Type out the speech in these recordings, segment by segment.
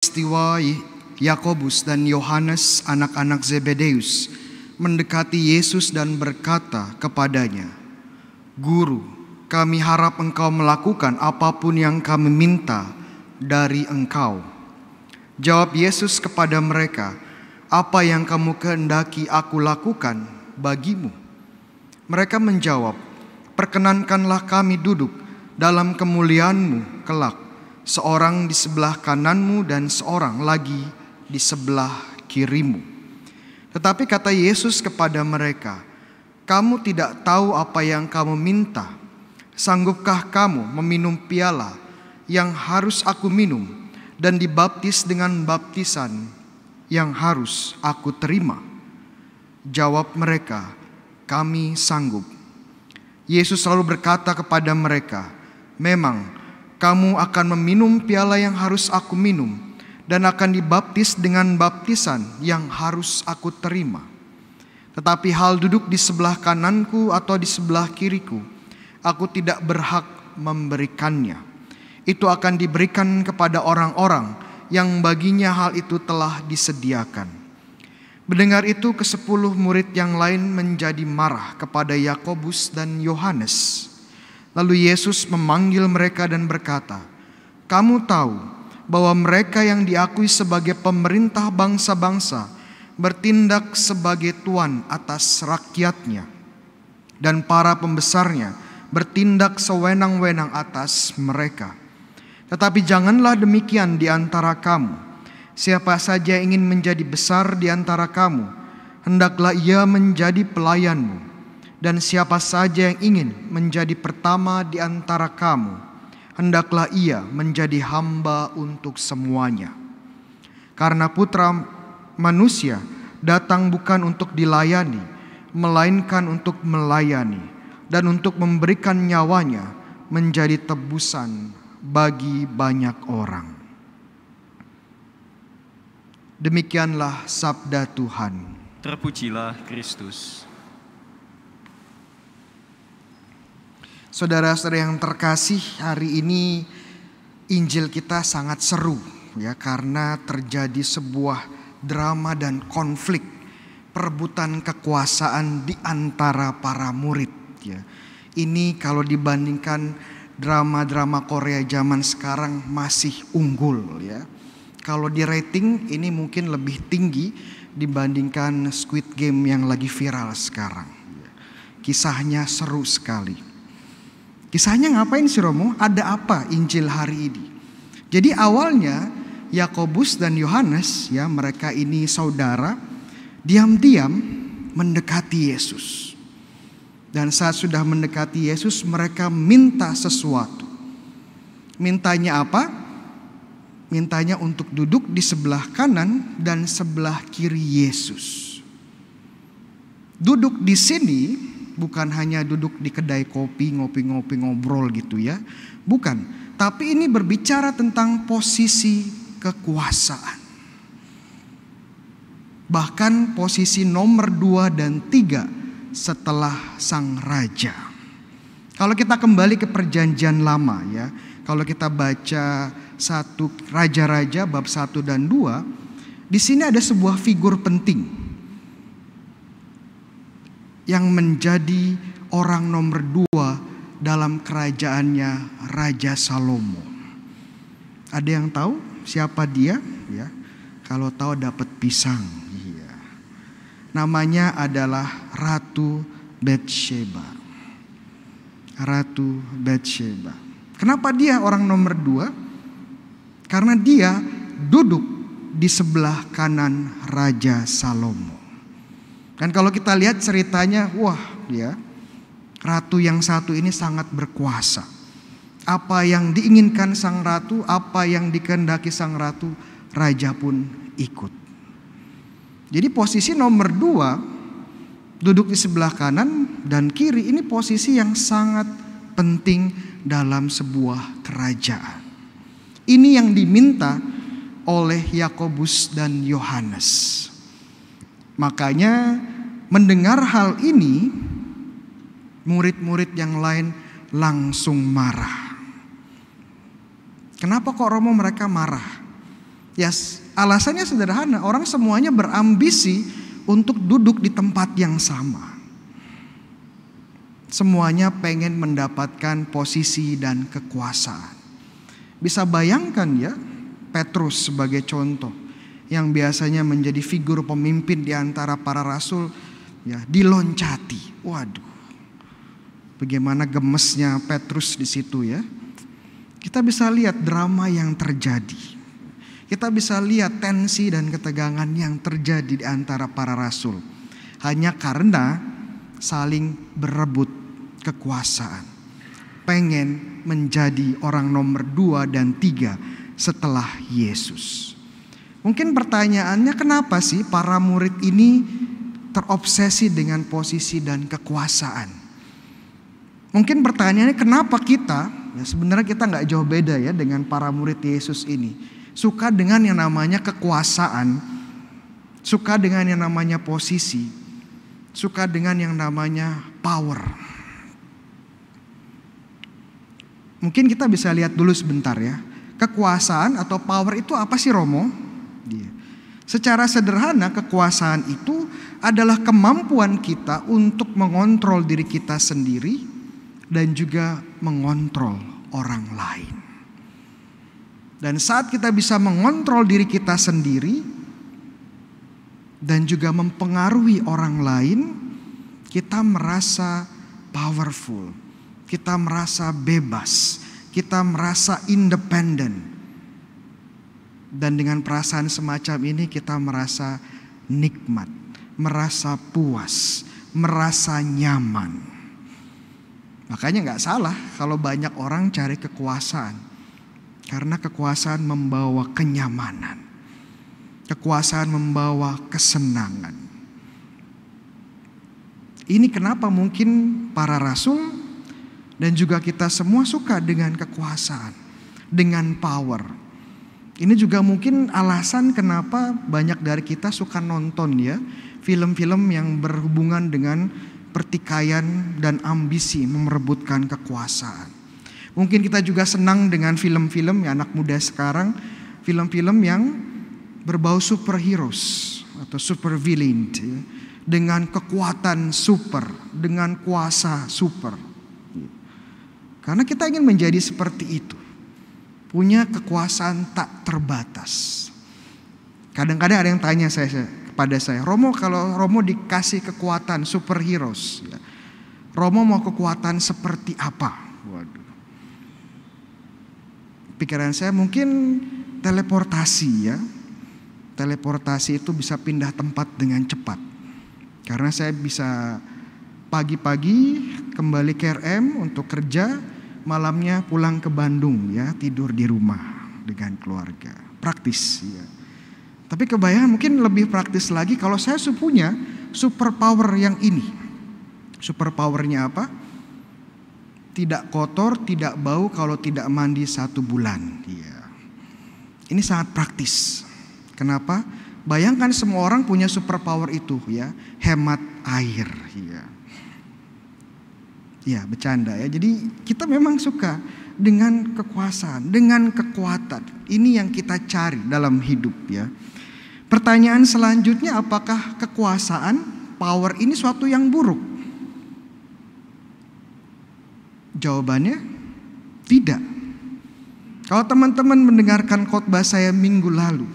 peristiwa Yakobus dan Yohanes anak-anak Zebedeus mendekati Yesus dan berkata kepadanya, "Guru, kami harap engkau melakukan apapun yang kami minta dari engkau." Jawab Yesus kepada mereka, "Apa yang kamu kehendaki aku lakukan bagimu?" Mereka menjawab, "Perkenankanlah kami duduk dalam kemuliaanmu kelak." seorang di sebelah kananmu dan seorang lagi di sebelah kirimu. Tetapi kata Yesus kepada mereka, "Kamu tidak tahu apa yang kamu minta. Sanggupkah kamu meminum piala yang harus aku minum dan dibaptis dengan baptisan yang harus aku terima?" Jawab mereka, "Kami sanggup." Yesus selalu berkata kepada mereka, "Memang..." kamu akan meminum piala yang harus aku minum dan akan dibaptis dengan baptisan yang harus aku terima. Tetapi hal duduk di sebelah kananku atau di sebelah kiriku, aku tidak berhak memberikannya. Itu akan diberikan kepada orang-orang yang baginya hal itu telah disediakan. Mendengar itu, kesepuluh murid yang lain menjadi marah kepada Yakobus dan Yohanes Lalu Yesus memanggil mereka dan berkata, "Kamu tahu bahwa mereka yang diakui sebagai pemerintah bangsa-bangsa bertindak sebagai tuan atas rakyatnya, dan para pembesarnya bertindak sewenang-wenang atas mereka. Tetapi janganlah demikian di antara kamu. Siapa saja ingin menjadi besar di antara kamu, hendaklah ia menjadi pelayanmu." Dan siapa saja yang ingin menjadi pertama di antara kamu, hendaklah ia menjadi hamba untuk semuanya. Karena putra manusia datang bukan untuk dilayani, melainkan untuk melayani dan untuk memberikan nyawanya menjadi tebusan bagi banyak orang. Demikianlah sabda Tuhan. Terpujilah Kristus. Saudara-saudara yang terkasih, hari ini Injil kita sangat seru ya karena terjadi sebuah drama dan konflik perebutan kekuasaan di antara para murid ya. Ini kalau dibandingkan drama-drama Korea zaman sekarang masih unggul ya. Kalau di rating ini mungkin lebih tinggi dibandingkan Squid Game yang lagi viral sekarang. Ya. Kisahnya seru sekali. Kisahnya ngapain si Romo? Ada apa Injil hari ini? Jadi awalnya Yakobus dan Yohanes ya mereka ini saudara diam-diam mendekati Yesus. Dan saat sudah mendekati Yesus mereka minta sesuatu. Mintanya apa? Mintanya untuk duduk di sebelah kanan dan sebelah kiri Yesus. Duduk di sini bukan hanya duduk di kedai kopi, ngopi-ngopi, ngobrol gitu ya. Bukan, tapi ini berbicara tentang posisi kekuasaan. Bahkan posisi nomor dua dan tiga setelah sang raja. Kalau kita kembali ke perjanjian lama ya. Kalau kita baca satu raja-raja bab satu dan dua. Di sini ada sebuah figur penting yang menjadi orang nomor dua dalam kerajaannya Raja Salomo. Ada yang tahu siapa dia? Ya, kalau tahu dapat pisang. Iya. Namanya adalah Ratu Bathsheba. Ratu Bathsheba. Kenapa dia orang nomor dua? Karena dia duduk di sebelah kanan Raja Salomo. Kan kalau kita lihat ceritanya, wah ya ratu yang satu ini sangat berkuasa. Apa yang diinginkan sang ratu, apa yang dikehendaki sang ratu, raja pun ikut. Jadi posisi nomor dua duduk di sebelah kanan dan kiri ini posisi yang sangat penting dalam sebuah kerajaan. Ini yang diminta oleh Yakobus dan Yohanes. Makanya mendengar hal ini murid-murid yang lain langsung marah. Kenapa kok Romo mereka marah? Ya yes, alasannya sederhana, orang semuanya berambisi untuk duduk di tempat yang sama. Semuanya pengen mendapatkan posisi dan kekuasaan. Bisa bayangkan ya, Petrus sebagai contoh yang biasanya menjadi figur pemimpin di antara para rasul ya diloncati. Waduh. Bagaimana gemesnya Petrus di situ ya. Kita bisa lihat drama yang terjadi. Kita bisa lihat tensi dan ketegangan yang terjadi di antara para rasul. Hanya karena saling berebut kekuasaan. Pengen menjadi orang nomor dua dan tiga setelah Yesus. Mungkin pertanyaannya kenapa sih para murid ini terobsesi dengan posisi dan kekuasaan? Mungkin pertanyaannya kenapa kita, ya sebenarnya kita nggak jauh beda ya dengan para murid Yesus ini. Suka dengan yang namanya kekuasaan, suka dengan yang namanya posisi, suka dengan yang namanya power. Mungkin kita bisa lihat dulu sebentar ya. Kekuasaan atau power itu apa sih Romo? Secara sederhana kekuasaan itu adalah kemampuan kita untuk mengontrol diri kita sendiri dan juga mengontrol orang lain. Dan saat kita bisa mengontrol diri kita sendiri dan juga mempengaruhi orang lain, kita merasa powerful, kita merasa bebas, kita merasa independen dan dengan perasaan semacam ini kita merasa nikmat, merasa puas, merasa nyaman. Makanya nggak salah kalau banyak orang cari kekuasaan. Karena kekuasaan membawa kenyamanan. Kekuasaan membawa kesenangan. Ini kenapa mungkin para rasul dan juga kita semua suka dengan kekuasaan, dengan power ini juga mungkin alasan kenapa banyak dari kita suka nonton ya film-film yang berhubungan dengan pertikaian dan ambisi memerebutkan kekuasaan. Mungkin kita juga senang dengan film-film ya anak muda sekarang, film-film yang berbau superheroes atau super villain ya, dengan kekuatan super, dengan kuasa super. Karena kita ingin menjadi seperti itu punya kekuasaan tak terbatas. Kadang-kadang ada yang tanya saya, kepada saya, Romo kalau Romo dikasih kekuatan superheroes, ya, Romo mau kekuatan seperti apa? Waduh. Pikiran saya mungkin teleportasi ya. Teleportasi itu bisa pindah tempat dengan cepat. Karena saya bisa pagi-pagi kembali ke RM untuk kerja, malamnya pulang ke Bandung ya, tidur di rumah dengan keluarga. Praktis ya. Tapi kebayang mungkin lebih praktis lagi kalau saya punya super power yang ini. super powernya apa? Tidak kotor, tidak bau kalau tidak mandi satu bulan. Ya. Ini sangat praktis. Kenapa? Bayangkan semua orang punya super power itu ya, hemat air. Ya. Ya, bercanda ya. Jadi kita memang suka dengan kekuasaan, dengan kekuatan. Ini yang kita cari dalam hidup ya. Pertanyaan selanjutnya apakah kekuasaan, power ini suatu yang buruk? Jawabannya tidak. Kalau teman-teman mendengarkan khotbah saya minggu lalu,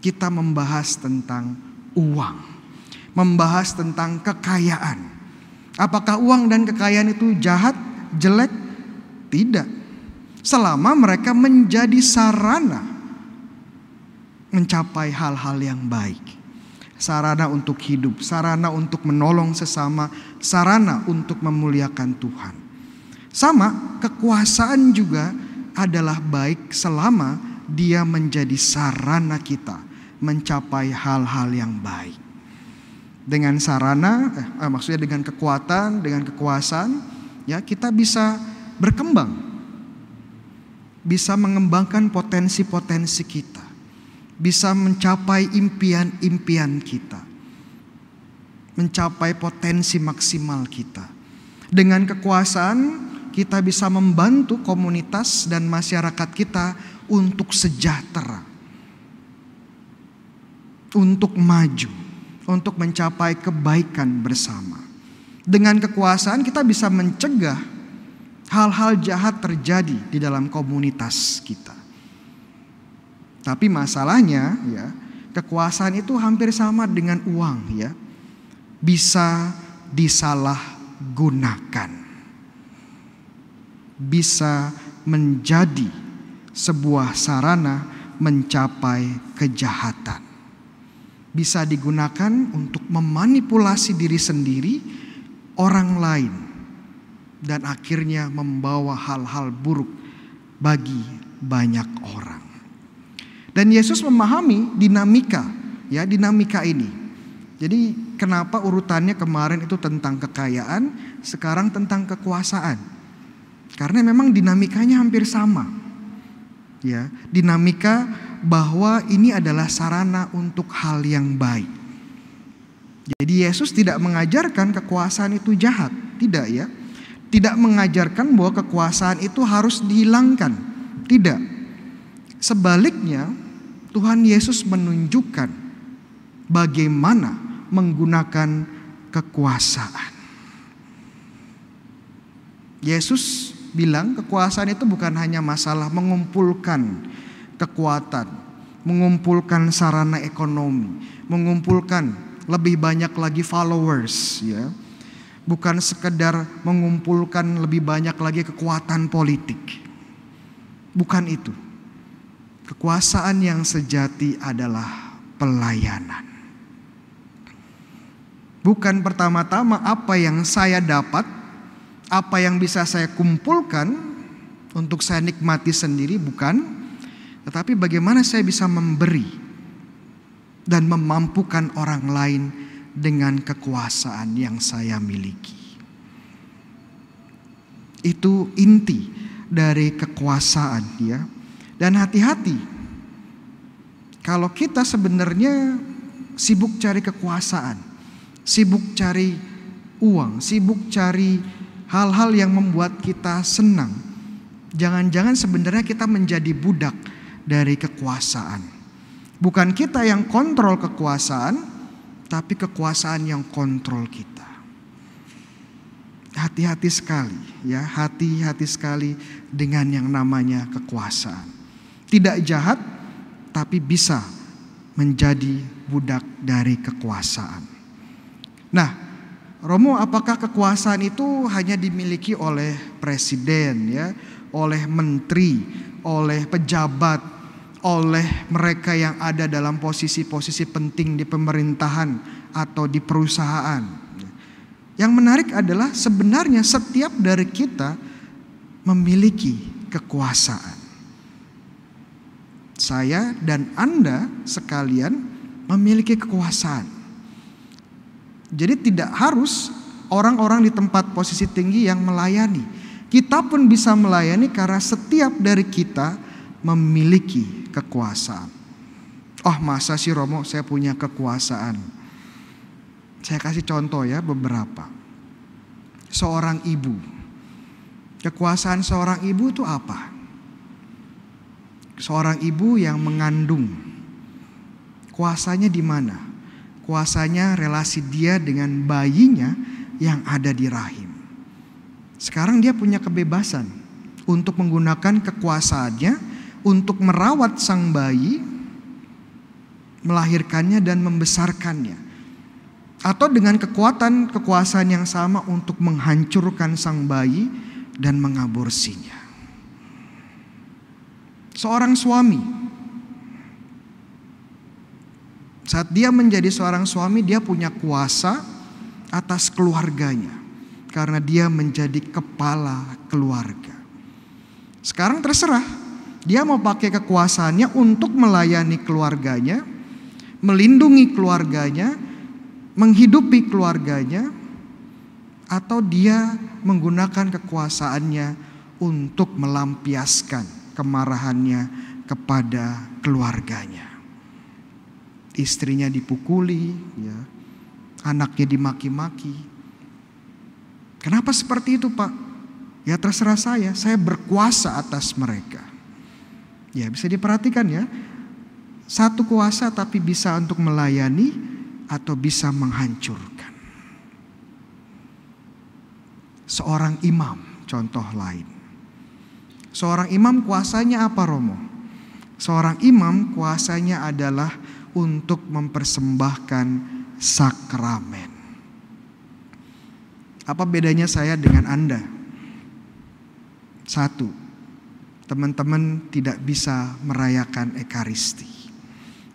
kita membahas tentang uang, membahas tentang kekayaan Apakah uang dan kekayaan itu jahat, jelek? Tidak. Selama mereka menjadi sarana mencapai hal-hal yang baik. Sarana untuk hidup, sarana untuk menolong sesama, sarana untuk memuliakan Tuhan. Sama, kekuasaan juga adalah baik selama dia menjadi sarana kita mencapai hal-hal yang baik dengan sarana, eh, ah, maksudnya dengan kekuatan, dengan kekuasaan, ya kita bisa berkembang, bisa mengembangkan potensi-potensi kita, bisa mencapai impian-impian kita, mencapai potensi maksimal kita. Dengan kekuasaan kita bisa membantu komunitas dan masyarakat kita untuk sejahtera, untuk maju untuk mencapai kebaikan bersama. Dengan kekuasaan kita bisa mencegah hal-hal jahat terjadi di dalam komunitas kita. Tapi masalahnya ya, kekuasaan itu hampir sama dengan uang ya. Bisa disalahgunakan. Bisa menjadi sebuah sarana mencapai kejahatan bisa digunakan untuk memanipulasi diri sendiri, orang lain, dan akhirnya membawa hal-hal buruk bagi banyak orang. Dan Yesus memahami dinamika, ya, dinamika ini. Jadi, kenapa urutannya kemarin itu tentang kekayaan, sekarang tentang kekuasaan? Karena memang dinamikanya hampir sama. Ya, dinamika bahwa ini adalah sarana untuk hal yang baik. Jadi Yesus tidak mengajarkan kekuasaan itu jahat, tidak ya. Tidak mengajarkan bahwa kekuasaan itu harus dihilangkan, tidak. Sebaliknya, Tuhan Yesus menunjukkan bagaimana menggunakan kekuasaan. Yesus bilang kekuasaan itu bukan hanya masalah mengumpulkan kekuatan, mengumpulkan sarana ekonomi, mengumpulkan lebih banyak lagi followers ya. Bukan sekedar mengumpulkan lebih banyak lagi kekuatan politik. Bukan itu. Kekuasaan yang sejati adalah pelayanan. Bukan pertama-tama apa yang saya dapat, apa yang bisa saya kumpulkan untuk saya nikmati sendiri bukan tetapi bagaimana saya bisa memberi dan memampukan orang lain dengan kekuasaan yang saya miliki. Itu inti dari kekuasaan ya. Dan hati-hati kalau kita sebenarnya sibuk cari kekuasaan, sibuk cari uang, sibuk cari hal-hal yang membuat kita senang. Jangan-jangan sebenarnya kita menjadi budak dari kekuasaan. Bukan kita yang kontrol kekuasaan, tapi kekuasaan yang kontrol kita. Hati-hati sekali ya, hati-hati sekali dengan yang namanya kekuasaan. Tidak jahat tapi bisa menjadi budak dari kekuasaan. Nah, Romo, apakah kekuasaan itu hanya dimiliki oleh presiden ya, oleh menteri, oleh pejabat oleh mereka yang ada dalam posisi-posisi penting di pemerintahan atau di perusahaan. Yang menarik adalah sebenarnya setiap dari kita memiliki kekuasaan. Saya dan Anda sekalian memiliki kekuasaan. Jadi tidak harus orang-orang di tempat posisi tinggi yang melayani. Kita pun bisa melayani karena setiap dari kita memiliki kekuasaan. Oh masa sih Romo saya punya kekuasaan. Saya kasih contoh ya beberapa. Seorang ibu. Kekuasaan seorang ibu itu apa? Seorang ibu yang mengandung. Kuasanya di mana? Kuasanya relasi dia dengan bayinya yang ada di rahim. Sekarang dia punya kebebasan untuk menggunakan kekuasaannya untuk merawat sang bayi, melahirkannya dan membesarkannya. Atau dengan kekuatan kekuasaan yang sama untuk menghancurkan sang bayi dan mengaborsinya. Seorang suami saat dia menjadi seorang suami dia punya kuasa atas keluarganya karena dia menjadi kepala keluarga. Sekarang terserah dia mau pakai kekuasaannya untuk melayani keluarganya, melindungi keluarganya, menghidupi keluarganya, atau dia menggunakan kekuasaannya untuk melampiaskan kemarahannya kepada keluarganya. Istrinya dipukuli, ya. anaknya dimaki-maki. Kenapa seperti itu, Pak? Ya terserah saya, saya berkuasa atas mereka. Ya, bisa diperhatikan ya. Satu kuasa tapi bisa untuk melayani atau bisa menghancurkan. Seorang imam contoh lain. Seorang imam kuasanya apa Romo? Seorang imam kuasanya adalah untuk mempersembahkan sakramen. Apa bedanya saya dengan Anda? Satu, teman-teman tidak bisa merayakan Ekaristi.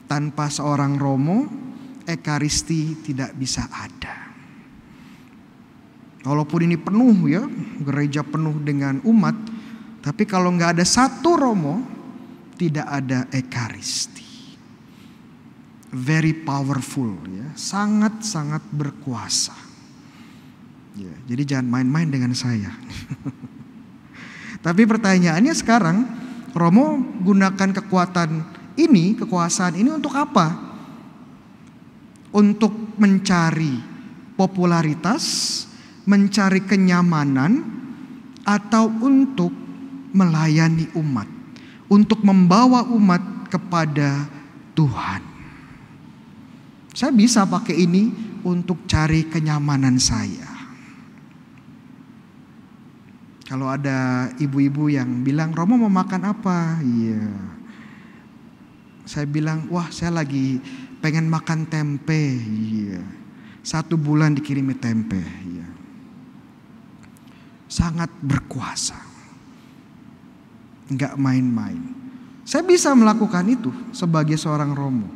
Tanpa seorang Romo, Ekaristi tidak bisa ada. Walaupun ini penuh ya, gereja penuh dengan umat, tapi kalau nggak ada satu Romo, tidak ada Ekaristi. Very powerful ya, sangat-sangat berkuasa. Ya, jadi jangan main-main dengan saya. Tapi pertanyaannya sekarang Romo gunakan kekuatan ini, kekuasaan ini untuk apa? Untuk mencari popularitas, mencari kenyamanan, atau untuk melayani umat, untuk membawa umat kepada Tuhan. Saya bisa pakai ini untuk cari kenyamanan saya. Kalau ada ibu-ibu yang bilang, Romo mau makan apa? Iya. Saya bilang, wah saya lagi pengen makan tempe. Iya. Satu bulan dikirimi tempe. Iya. Sangat berkuasa. Enggak main-main. Saya bisa melakukan itu sebagai seorang Romo.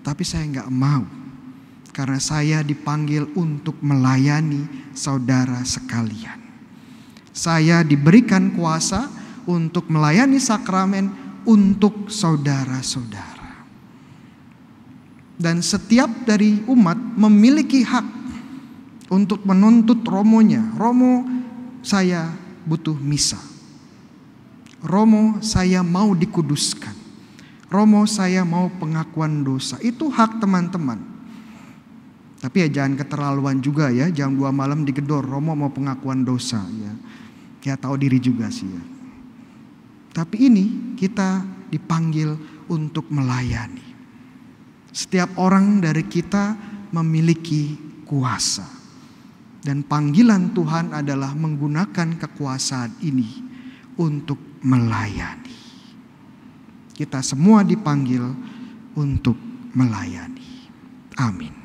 Tapi saya enggak mau. Karena saya dipanggil untuk melayani saudara sekalian. Saya diberikan kuasa untuk melayani sakramen untuk saudara-saudara. Dan setiap dari umat memiliki hak untuk menuntut romonya. Romo saya butuh misa. Romo saya mau dikuduskan. Romo saya mau pengakuan dosa. Itu hak teman-teman. Tapi ya jangan keterlaluan juga ya, jam 2 malam digedor Romo mau pengakuan dosa ya. Kita tahu diri juga sih ya. Tapi ini kita dipanggil untuk melayani. Setiap orang dari kita memiliki kuasa. Dan panggilan Tuhan adalah menggunakan kekuasaan ini untuk melayani. Kita semua dipanggil untuk melayani. Amin.